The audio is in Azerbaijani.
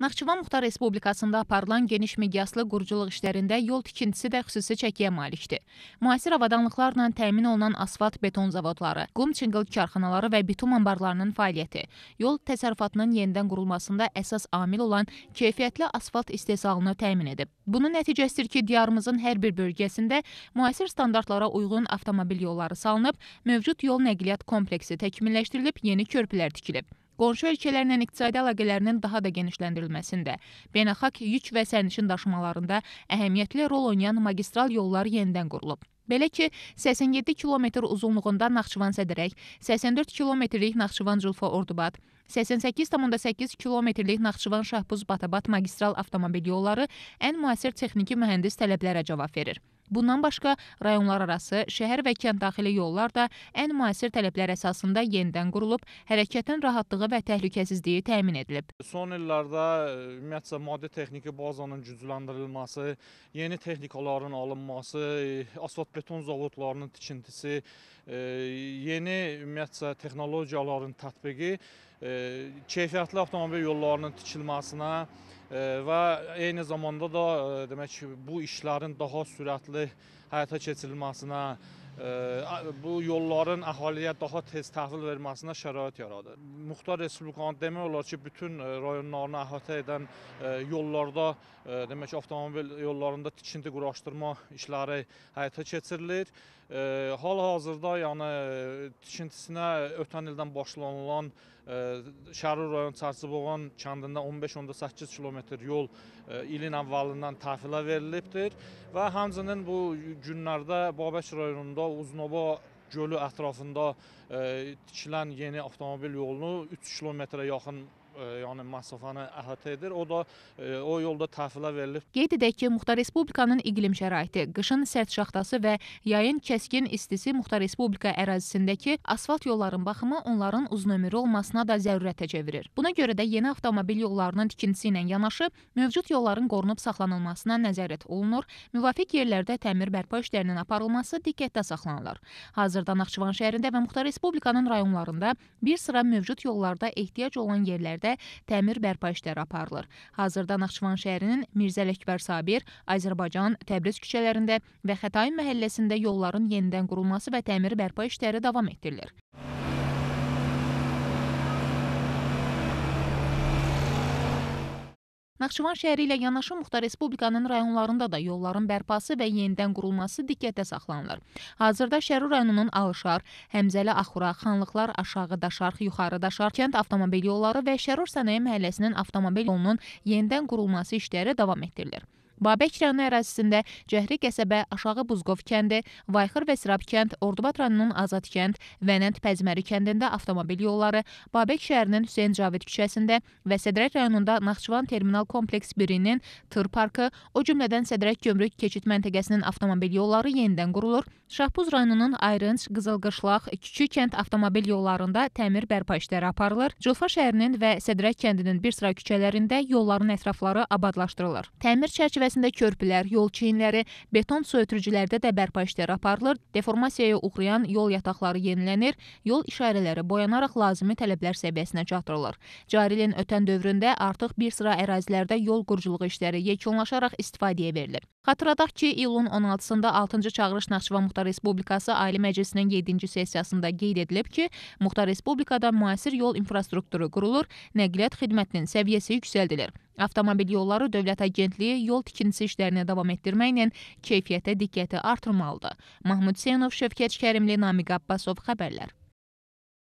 Naxçıvan Muxtar Respublikasında aparılan geniş miqyaslı quruculuq işlərində yol tikintisi də xüsusi çəkiyə malikdir. Müasir avadanlıqlarla təmin olunan asfalt beton zavodları, qum çınqıl karxanaları və bitum anbarlarının fəaliyyəti, yol təsərrüfatının yenidən qurulmasında əsas amil olan keyfiyyətli asfalt istehsalını təmin edib. Bunun nəticəsidir ki, diyarımızın hər bir bölgəsində müasir standartlara uyğun avtomobil yolları salınıb, mövcud yol nəqliyyat kompleksi təkmilləşdirilib, yeni körpülər tikilib qonşu ölkələrlə iqtisadi əlaqələrinin daha da genişləndirilməsində, beynəlxalq yük və sərnişin daşımalarında əhəmiyyətli rol oynayan magistral yollar yenidən qurulub. Belə ki, 87 kilometr uzunluğunda Naxçıvan-Sədərək, 84 kilometrlik Naxçıvan-Culfa-Ordubad, 88,8 kilometrlik Naxçıvan-Şahbuz-Batabat magistral avtomobil yolları ən müasir texniki mühəndis tələblərə cavab verir. Bundan başqa rayonlararası, şəhər və kənd daxili yollar da ən müasir tələblər əsasında yenidən qurulub, hərəkətin rahatlığı və təhlükəsizliyi təmin edilib. Son illərdə e, ümumiyyətcə maddi texniki bazanın gücləndirilməsi, yeni texnikaların alınması, e, asfalt beton zavodlarının tikintisi, e, yeni ümumiyyətcə texnologiyaların tətbiqi keyfiyyətli avtomobil yollarının tikilməsinə və eyni zamanda da e, demək bu işlərin daha sürətli həyata keçirilməsinə bu yolların əhaliyə daha tez təhvil verməsinə şərait yaradır. Muxtar Respublikanın demək olar ki, bütün rayonlarını əhatə edən yollarda, demək ki, avtomobil yollarında tikinti quraşdırma işləri həyata keçirilir. Hal-hazırda yəni tikintisinə ötən ildən başlanılan Şərri rayon Çərçiboğan kəndində 15-18 kilometr yol ilin əvvəlindən təhvilə verilibdir və həmçinin bu günlərdə Babək rayonunda Uznova gölü ətrafında e, tikilən yeni avtomobil yolunu 3 kilometrə yaxın E, yəni masofanı əhatə edir. O da e, o yolda təhvilə verilib. Qeyd edək ki, Muxtar Respublikanın iqlim şəraiti, qışın sərt şaxtası və yayın kəskin istisi Muxtar Respublika ərazisindəki asfalt yolların baxımı onların uzunömürlü olmasına da zərurətə çevirir. Buna görə də yeni avtomobil yollarının tikintisi ilə yanaşı mövcud yolların qorunub saxlanılmasına nəzarət olunur, müvafiq yerlərdə təmir bərpa işlərinin aparılması diqqətdə saxlanılır. Hazırda Naxçıvan şəhərində və Muxtar Respublikanın rayonlarında bir sıra mövcud yollarda ehtiyac olan yerlərdə istiqamətdə təmir bərpa işləri aparılır. Hazırda Naxçıvan şəhərinin Mirzə Ələkbər Sabir, Azərbaycan, Təbriz küçələrində və Xətai məhəlləsində yolların yenidən qurulması və təmir bərpa işləri davam etdirilir. Naxçıvan şəhəri ilə yanaşı muxtar respublikanın rayonlarında da yolların bərpası və yenidən qurulması diqqətə saxlanılır. Hazırda Şəru rayonunun Alışar, Həmzəli Axura, Xanlıqlar aşağı Daşarx, yuxarı Daşarx kənd avtomobil yolları və Şərur sənaye məhəlləsinin avtomobil yolunun yenidən qurulması işləri davam etdirilir. Babək rayonu ərazisində Cəhri qəsəbə, Aşağı Buzqov kəndi, Vayxır və Sirab kənd, Ordubad rayonunun Azad kənd, Vənənd Pəzməri kəndində avtomobil yolları, Babək şəhərinin Hüseyn Cavid küçəsində və Sədrək rayonunda Naxçıvan Terminal Kompleks 1-nin tır parkı, o cümlədən Sədrək Gömrük keçid məntəqəsinin avtomobil yolları yenidən qurulur. Şahbuz rayonunun Ayrınç, Qızılqışlaq, Kiçik kənd avtomobil yollarında təmir bərpa işləri aparılır. Culfa şəhərinin və Sədrək kəndinin bir sıra küçələrində yolların ətrafları abadlaşdırılır. Təmir çərçivəsində çərçivəsində körpülər, yol çiyinləri, beton su ötürücülərdə də bərpa işləri aparılır, deformasiyaya uğrayan yol yataqları yenilənir, yol işarələri boyanaraq lazımi tələblər səviyyəsinə çatdırılır. Cari ilin ötən dövründə artıq bir sıra ərazilərdə yol quruculuğu işləri yekunlaşaraq istifadəyə verilib. Xatırladaq ki, iyulun 16-sında 6-cı çağırış Naxçıvan Muxtar Respublikası Ali Məclisinin 7-ci sessiyasında qeyd edilib ki, Muxtar Respublikada müasir yol infrastrukturu qurulur, nəqliyyat xidmətinin səviyyəsi yüksəldilir. Avtomobil Yolları Dövlət Agentliyi yol tikintisi işlərini davam etdirməklə keyfiyyətə diqqəti artırmalıdır. Mahmud Hüseynov, Şövkət Kərimli, Namiq Abbasov xəbərlər.